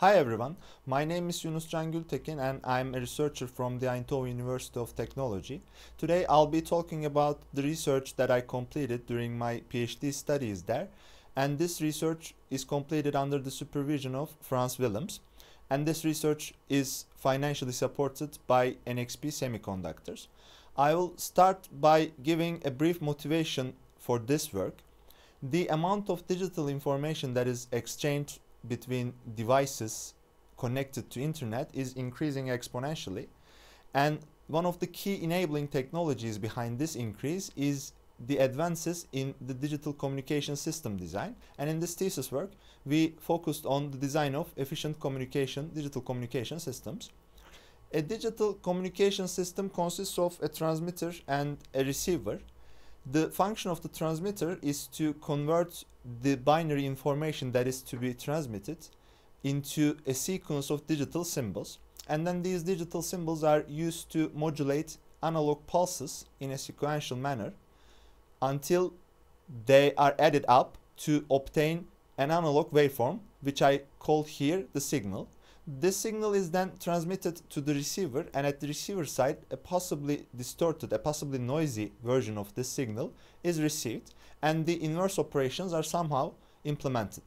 Hi everyone, my name is Yunus Can Gültekin and I'm a researcher from the Eindhoven University of Technology. Today I'll be talking about the research that I completed during my PhD studies there and this research is completed under the supervision of Franz Willems and this research is financially supported by NXP Semiconductors. I will start by giving a brief motivation for this work. The amount of digital information that is exchanged between devices connected to internet is increasing exponentially. And one of the key enabling technologies behind this increase is the advances in the digital communication system design. And in this thesis work, we focused on the design of efficient communication, digital communication systems. A digital communication system consists of a transmitter and a receiver the function of the transmitter is to convert the binary information that is to be transmitted into a sequence of digital symbols. And then these digital symbols are used to modulate analog pulses in a sequential manner until they are added up to obtain an analog waveform, which I call here the signal. This signal is then transmitted to the receiver and at the receiver side a possibly distorted, a possibly noisy version of this signal is received and the inverse operations are somehow implemented.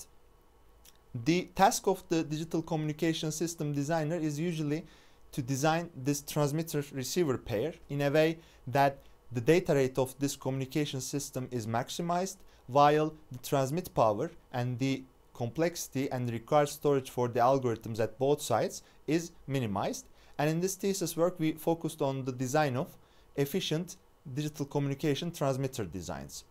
The task of the digital communication system designer is usually to design this transmitter-receiver pair in a way that the data rate of this communication system is maximized while the transmit power and the complexity and required storage for the algorithms at both sides is minimized. And in this thesis work, we focused on the design of efficient digital communication transmitter designs.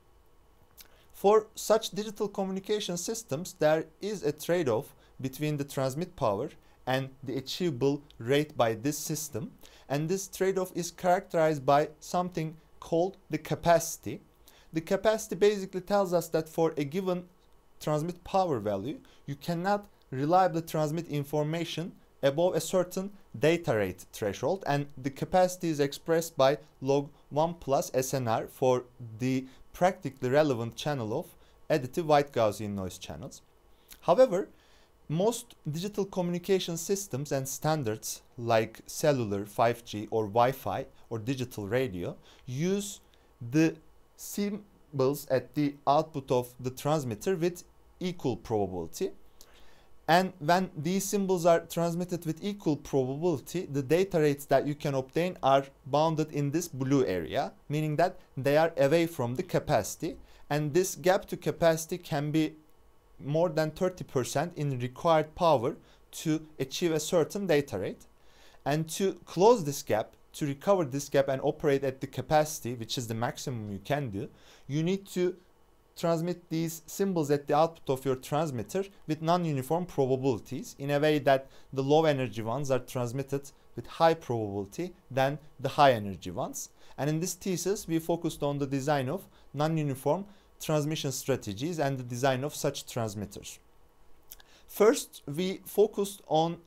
For such digital communication systems, there is a trade-off between the transmit power and the achievable rate by this system. And this trade-off is characterized by something called the capacity. The capacity basically tells us that for a given transmit power value, you cannot reliably transmit information above a certain data rate threshold and the capacity is expressed by log 1 plus SNR for the practically relevant channel of additive white Gaussian noise channels. However, most digital communication systems and standards like cellular, 5G or Wi-Fi or digital radio use the symbols at the output of the transmitter with equal probability. And when these symbols are transmitted with equal probability, the data rates that you can obtain are bounded in this blue area, meaning that they are away from the capacity. And this gap to capacity can be more than 30% in required power to achieve a certain data rate. And to close this gap, to recover this gap and operate at the capacity, which is the maximum you can do, you need to transmit these symbols at the output of your transmitter with non-uniform probabilities in a way that the low energy ones are transmitted with high probability than the high energy ones. And in this thesis, we focused on the design of non-uniform transmission strategies and the design of such transmitters. First, we focused on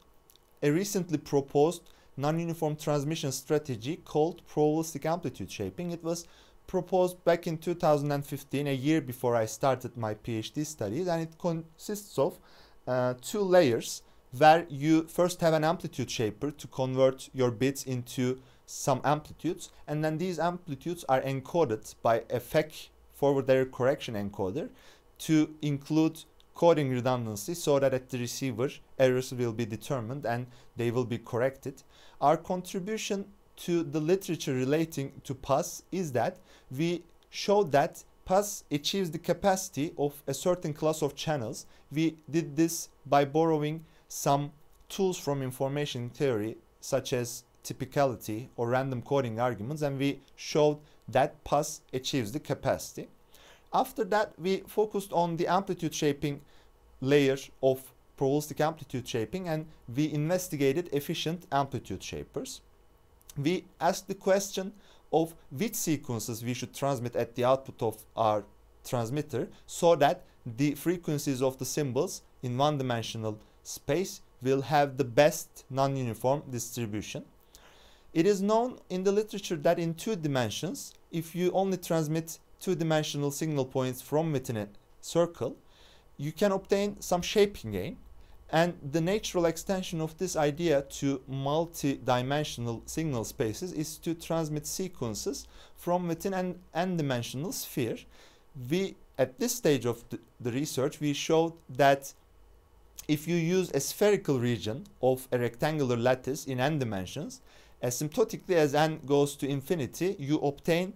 a recently proposed non-uniform transmission strategy called probabilistic amplitude shaping. It was proposed back in 2015, a year before I started my PhD studies, and it consists of uh, two layers where you first have an amplitude shaper to convert your bits into some amplitudes, and then these amplitudes are encoded by a FEC forward error correction encoder to include coding redundancy so that at the receiver errors will be determined and they will be corrected. Our contribution to the literature relating to PAS is that we show that PAS achieves the capacity of a certain class of channels. We did this by borrowing some tools from information theory, such as typicality or random coding arguments, and we showed that PAS achieves the capacity. After that, we focused on the amplitude shaping layer of probabilistic amplitude shaping, and we investigated efficient amplitude shapers we ask the question of which sequences we should transmit at the output of our transmitter so that the frequencies of the symbols in one-dimensional space will have the best non-uniform distribution. It is known in the literature that in two dimensions, if you only transmit two-dimensional signal points from within a circle, you can obtain some shaping gain. And the natural extension of this idea to multi-dimensional signal spaces is to transmit sequences from within an n-dimensional sphere. We, at this stage of the, the research, we showed that if you use a spherical region of a rectangular lattice in n dimensions, asymptotically as n goes to infinity, you obtain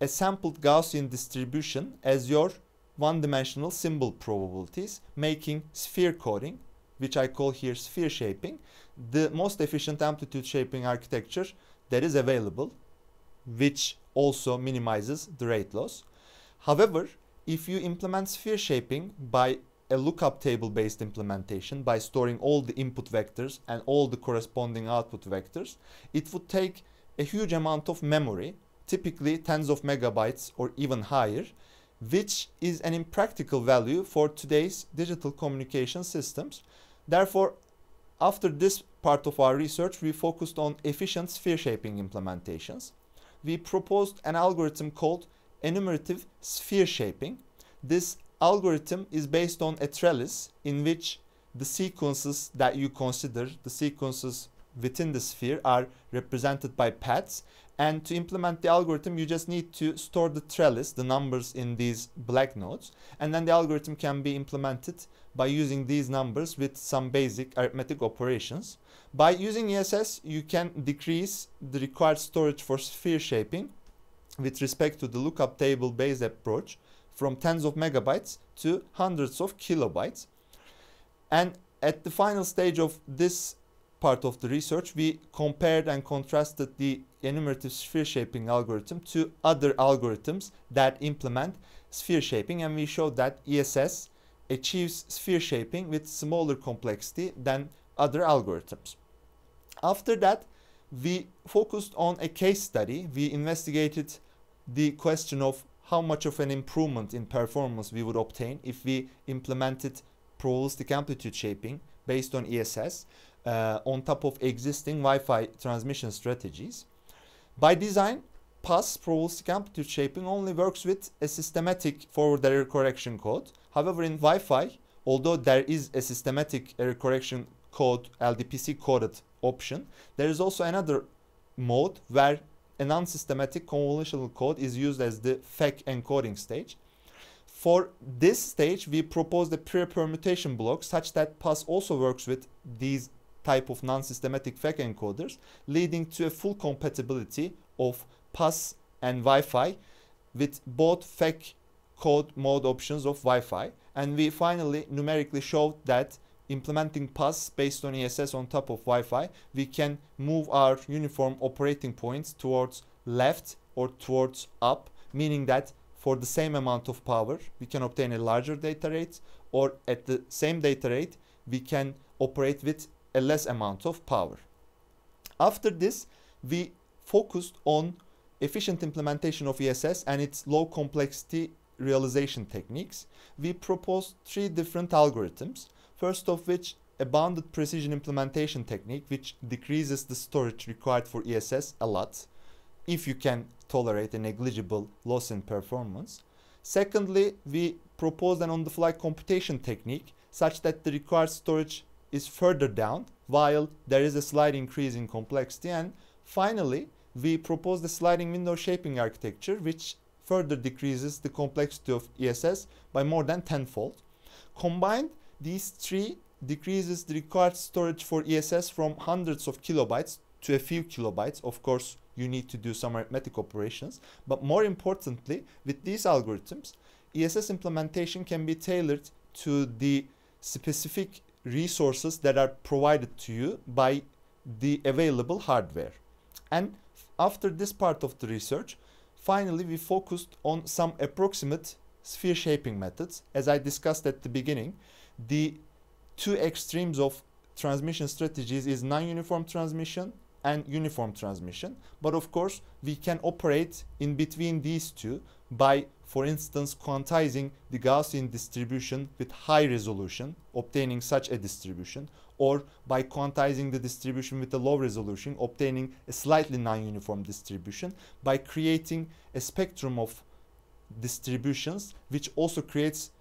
a sampled Gaussian distribution as your one-dimensional symbol probabilities, making sphere coding which I call here sphere shaping, the most efficient amplitude shaping architecture that is available, which also minimizes the rate loss. However, if you implement sphere shaping by a lookup table based implementation by storing all the input vectors and all the corresponding output vectors, it would take a huge amount of memory, typically tens of megabytes or even higher, which is an impractical value for today's digital communication systems. Therefore, after this part of our research, we focused on efficient sphere shaping implementations. We proposed an algorithm called enumerative sphere shaping. This algorithm is based on a trellis in which the sequences that you consider, the sequences within the sphere are represented by paths. And to implement the algorithm, you just need to store the trellis, the numbers in these black nodes, and then the algorithm can be implemented by using these numbers with some basic arithmetic operations. By using ESS, you can decrease the required storage for sphere shaping with respect to the lookup table based approach from tens of megabytes to hundreds of kilobytes. And at the final stage of this part of the research, we compared and contrasted the enumerative sphere shaping algorithm to other algorithms that implement sphere shaping, and we showed that ESS achieves sphere shaping with smaller complexity than other algorithms. After that, we focused on a case study. We investigated the question of how much of an improvement in performance we would obtain if we implemented probabilistic amplitude shaping based on ESS uh, on top of existing Wi-Fi transmission strategies. By design, pass probabilistic amplitude shaping only works with a systematic forward error correction code. However, in Wi-Fi, although there is a systematic error uh, correction code, LDPC coded option, there is also another mode where a non-systematic convolutional code is used as the FAC encoding stage. For this stage, we propose the pre-permutation block such that pass also works with these type of non-systematic FAC encoders, leading to a full compatibility of pass and Wi-Fi with both FEC code mode options of Wi-Fi. And we finally numerically showed that implementing pass based on ESS on top of Wi-Fi, we can move our uniform operating points towards left or towards up, meaning that for the same amount of power, we can obtain a larger data rate or at the same data rate, we can operate with a less amount of power. After this, we focused on efficient implementation of ESS and its low complexity realization techniques, we propose three different algorithms, first of which a bounded precision implementation technique which decreases the storage required for ESS a lot if you can tolerate a negligible loss in performance. Secondly, we propose an on-the-fly computation technique such that the required storage is further down while there is a slight increase in complexity. And finally, we propose the sliding window shaping architecture, which further decreases the complexity of ESS by more than tenfold. Combined, these three decreases the required storage for ESS from hundreds of kilobytes to a few kilobytes. Of course, you need to do some arithmetic operations. But more importantly, with these algorithms, ESS implementation can be tailored to the specific resources that are provided to you by the available hardware. And after this part of the research, finally we focused on some approximate sphere shaping methods. As I discussed at the beginning, the two extremes of transmission strategies is non-uniform transmission and uniform transmission. But of course, we can operate in between these two by for instance, quantizing the Gaussian distribution with high resolution, obtaining such a distribution, or by quantizing the distribution with a low resolution, obtaining a slightly non-uniform distribution, by creating a spectrum of distributions, which also creates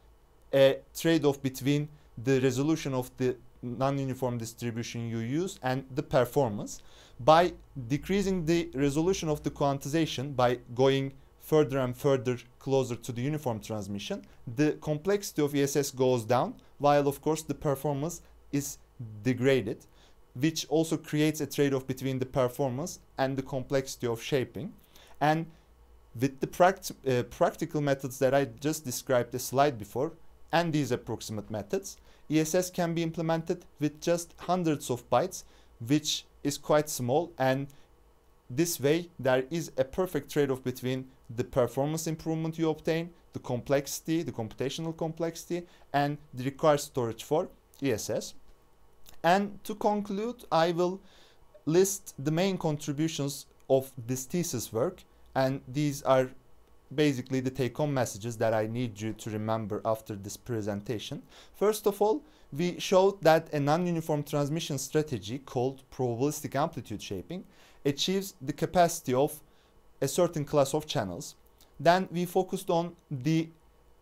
a trade-off between the resolution of the non-uniform distribution you use and the performance. By decreasing the resolution of the quantization, by going further and further closer to the uniform transmission, the complexity of ESS goes down, while of course the performance is degraded, which also creates a trade-off between the performance and the complexity of shaping. And with the pract uh, practical methods that I just described a slide before, and these approximate methods, ESS can be implemented with just hundreds of bytes, which is quite small and this way there is a perfect trade-off between the performance improvement you obtain, the complexity, the computational complexity, and the required storage for ESS. And to conclude, I will list the main contributions of this thesis work, and these are basically the take-home messages that I need you to remember after this presentation. First of all, we showed that a non-uniform transmission strategy called probabilistic amplitude shaping achieves the capacity of a certain class of channels. Then we focused on the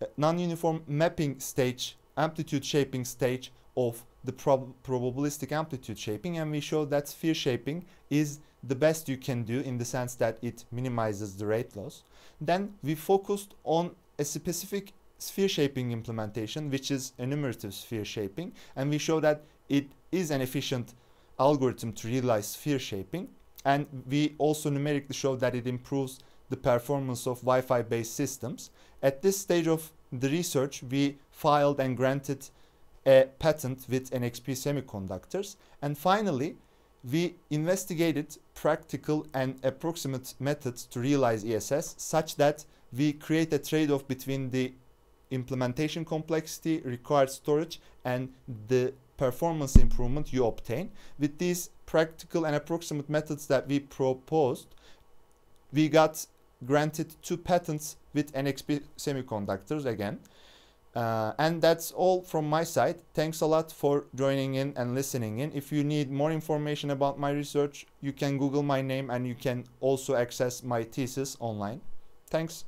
uh, non-uniform mapping stage, amplitude shaping stage of the prob probabilistic amplitude shaping and we showed that sphere shaping is the best you can do in the sense that it minimizes the rate loss. Then we focused on a specific sphere shaping implementation which is enumerative sphere shaping and we show that it is an efficient algorithm to realize sphere shaping and we also numerically show that it improves the performance of Wi-Fi based systems. At this stage of the research, we filed and granted a patent with NXP Semiconductors. And finally, we investigated practical and approximate methods to realize ESS such that we create a trade-off between the implementation complexity, required storage, and the performance improvement you obtain. With these practical and approximate methods that we proposed, we got granted two patents with NXP Semiconductors again. Uh, and that's all from my side. Thanks a lot for joining in and listening in. If you need more information about my research, you can Google my name and you can also access my thesis online. Thanks.